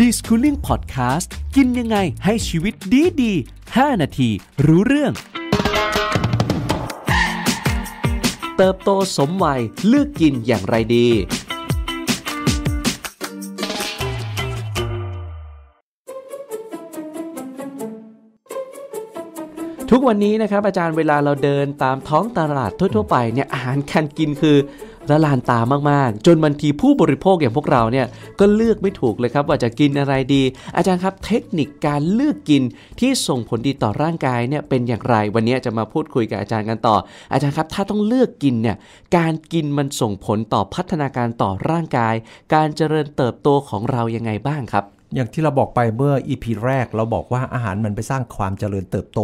ดิสคูลิ่งพอดแคสต์ กินยังไงให้ชีวิตดีดี 5 นาที รู้เรื่อง เติบโตสมวัยเลือกกินอย่างไรดี ทุกวันนี้นะครับ อาจารย์เวลาเราเดินตามท้องตลาดทั่ว ๆ ไปเนี่ยอาหารการกินคือละลานตามากๆ จนบางทีผู้บริโภคอย่างพวกเราเนี่ยก็เลือกไม่ถูกเลยครับ ว่าจะกินอะไรดี อาจารย์ครับเทคนิคการเลือกกินที่ส่งผลดีต่อร่างกายเนี่ยเป็นอย่างไรวันนี้จะมาพูดคุยกับอาจารย์กันต่อ อาจารย์ครับถ้าต้องเลือกกินเนี่ยการกินมันส่งผลต่อพัฒนาการต่อร่างกาย การเจริญเติบโตของเรายังไงบ้างครับอย่างที่เราบอกไปเมื่ออีพีแรก เราบอกว่าอาหารมันไปสร้างความเจริญเติบโต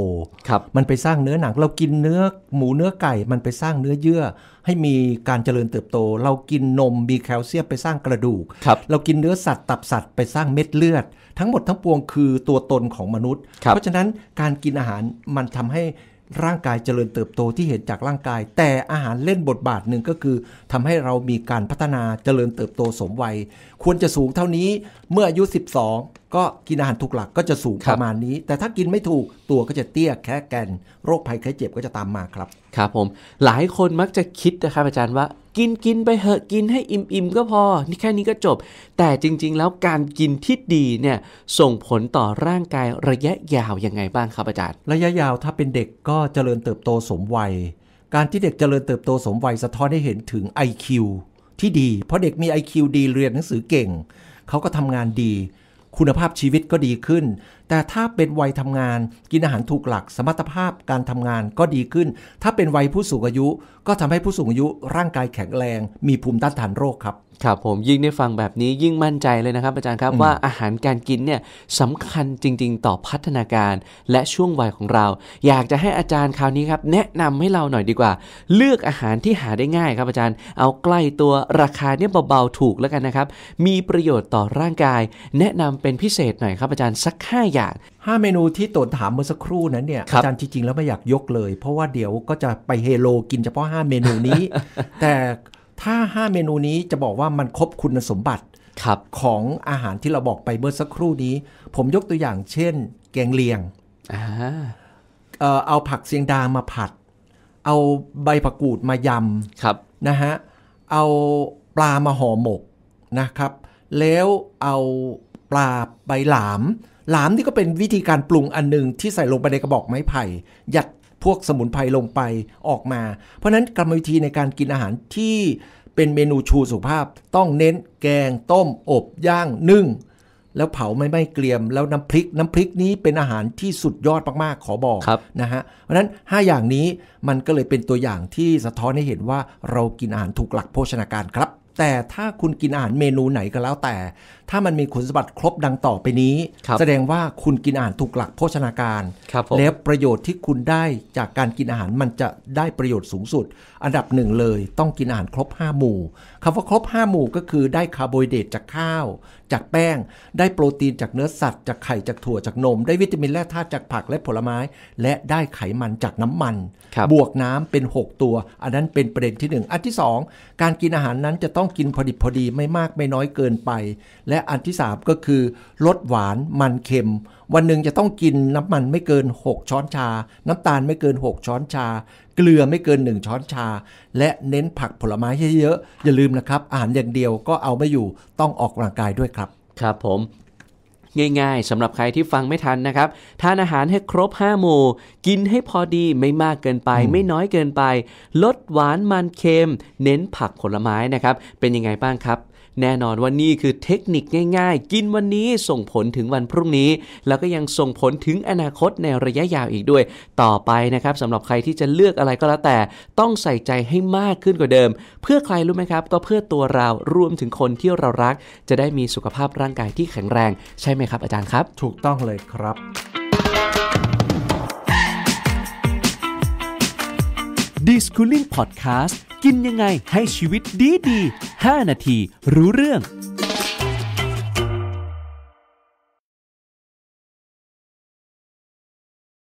ครับมันไปสร้างเนื้อหนัง เรากินเนื้อหมูเนื้อไก่มันไปสร้างเนื้อเยื่อ ให้มีการเจริญเติบโต เรากินนมมีแคลเซียมไปสร้างกระดูกครับเรากินเนื้อสัตว์ตับสัตว์ไปสร้างเม็ดเลือดทั้งหมดทั้งปวงคือตัวตนของมนุษย์ เพราะฉะนั้นการกินอาหารมันทำให้ร่างกายเจริญเติบโตที่เห็นจากร่างกาย แต่อาหารเล่นบทบาทหนึ่งก็คือ ทำให้เรามีการพัฒนาเจริญเติบโตสมวัย ควรจะสูงเท่านี้เมื่ออายุ12ก็กินอาหารถูกหลักก็จะสูงประมาณนี้ แต่ถ้ากินไม่ถูก ตัวก็จะเตี้ยแค่แกนโรคภัยไข้เจ็บก็จะตามมาครับ ครับผม หลายคนมักจะคิดนะครับอาจารย์ว่า กินกินไปเหอะกินให้อิ่มอิ่มก็พอนี่แค่นี้ก็จบ แต่จริงๆแล้วการกินที่ดีเนี่ยส่งผลต่อร่างกายระยะยาวยังไงบ้างครับอาจารย์ระยะยาวถ้าเป็นเด็กก็เจริญเติบโตสมวัย การที่เด็กเจริญเติบโตสมวัยสะท้อนให้เห็นถึง IQ ที่ดี เพราะเด็กมี IQ ดีเรียนหนังสือเก่งเขาก็ทำงานดีคุณภาพชีวิตก็ดีขึ้นแต่ถ้าเป็นวัยทำงานกินอาหารถูกหลัก สมรรถภาพการทำงานก็ดีขึ้นถ้าเป็นวัยผู้สูงอายุ ก็ทำให้ผู้สูงอายุร่างกายแข็งแรง มีภูมิต้านทานโรคครับครับ ผมยิ่งได้ฟังแบบนี้ยิ่งมั่นใจเลยนะครับ อาจารย์ครับว่าอาหารการกินเนี่ยสำคัญจริง ๆ ต่อพัฒนาการ และช่วงวัยของเรา อยากจะให้อาจารย์คราวนี้ครับแนะนำให้เราหน่อยดีกว่า เลือกอาหารที่หาได้ง่ายครับอาจารย์ เอาใกล้ตัวราคาเนี่ยเบาๆถูกแล้วกันนะครับมีประโยชน์ต่อร่างกาย แนะนำเป็นพิเศษหน่อยครับอาจารย์สักห้าอย่างอย่าง5เมนูที่ตนถามเมื่อสักครู่นั้นเนี่ยอาจารย์จริงๆแล้วไม่อยากยกเลย เพราะว่าเดี๋ยวก็จะไปเฮโลกินเฉพาะ 5 เมนูนี้แต่ถ้า 5 เมนูนี้จะบอกว่ามันครบคุณสมบัติของอาหารที่เราบอกไปเมื่อสักครู่นี้ ผมยกตัวอย่างเช่น แกงเลียงเอาผักเสียงดามาผัด เอาใบผักกูดมายำนะฮะเอาปลามาห่อหมกนะครับแล้วเอาปลาใบหลามหลามนี่ก็เป็นวิธีการปรุงอันหนึ่งที่ใส่ลงไปในกระบอกไม้ไผ่ ยัดพวกสมุนไพรลงไปออกมา เพราะนั้นกรรมวิธีในการกินอาหารที่เป็นเมนูชูสุภาพต้องเน้นแกงต้มอบย่างนึ่ง แล้วเผาไม่ไม่เกลียมแล้วน้ำพริกน้ำพริกนี้เป็นอาหารที่สุดยอดมากๆขอบอกบนะฮะเพราะนั้น 5 อย่างนี้มันก็เลยเป็นตัวอย่างที่สะท้อนให้เห็นว่าเรากินอาหารถูกหลักโภชนาการครับแต่ถ้าคุณกินอาหารเมนูไหนก็แล้วแต่ถ้ามันมีคุณสมบัติครบดังต่อไปนี้ แสดงว่าคุณกินอาหารถูกหลักโภชนาการแล้วประโยชน์ที่คุณได้จากการกินอาหารมันจะได้ประโยชน์สูงสุด อันดับหนึ่งเลยต้องกินอาหารครบ5หมู่คำว่าครบ 5 หมู่ก็คือได้คาร์โบไฮเดรตจากข้าวจากแป้ง ได้โปรตีนจากเนื้อสัตว์จากไข่จากถั่วจากนมได้วิตามินและธาตุจากผักและผลไม้ และได้ไขมันจากน้ำมันบบวกน้ำเป็น 6 ตัว อันนั้นเป็นประเด็นที่ 1 อันที่ 2 การกินอาหารนั้นจะต้ององกินพอดิบพอดีไม่มากไม่น้อยเกินไป และอันที่3ก็คือลดหวานมันเค็ม วันหนึ่งจะต้องกินน้ำมันไม่เกิน 6 ช้อนชา น้ำตาลไม่เกิน 6 ช้อนชา เกลือไม่เกิน 1 ช้อนชา และเน้นผักผลไม้เยอะๆอย่าลืมนะครับอาหารอย่างเดียวก็เอาไม่อยู่ต้องออกกำลังกายด้วยครับครับผมง่ายๆสำหรับใครที่ฟังไม่ทันนะครับ ทานอาหารให้ครบ5หมู่ กินให้พอดีไม่มากเกินไปไม่น้อยเกินไป ลดหวานมันเค็มเน้นผักผลไม้นะครับ เป็นยังไงบ้างครับแน่นอนว่านี่คือเทคนิคง่าย ๆ กินวันนี้ส่งผลถึงวันพรุ่งนี้ แล้วก็ยังส่งผลถึงอนาคตในระยะยาวอีกด้วย ต่อไปนะครับสำหรับใครที่จะเลือกอะไรก็แล้วแต่ต้องใส่ใจให้มากขึ้นกว่าเดิม เพื่อใครรู้ไหมครับ ก็เพื่อตัวเรารวมถึงคนที่เรารัก จะได้มีสุขภาพร่างกายที่แข็งแรง ใช่ไหมครับอาจารย์ครับ ถูกต้องเลยครับดิสคูลิ่งพอดแคสต์กินยังไงให้ชีวิตดีดี5นาทีรู้เรื่อง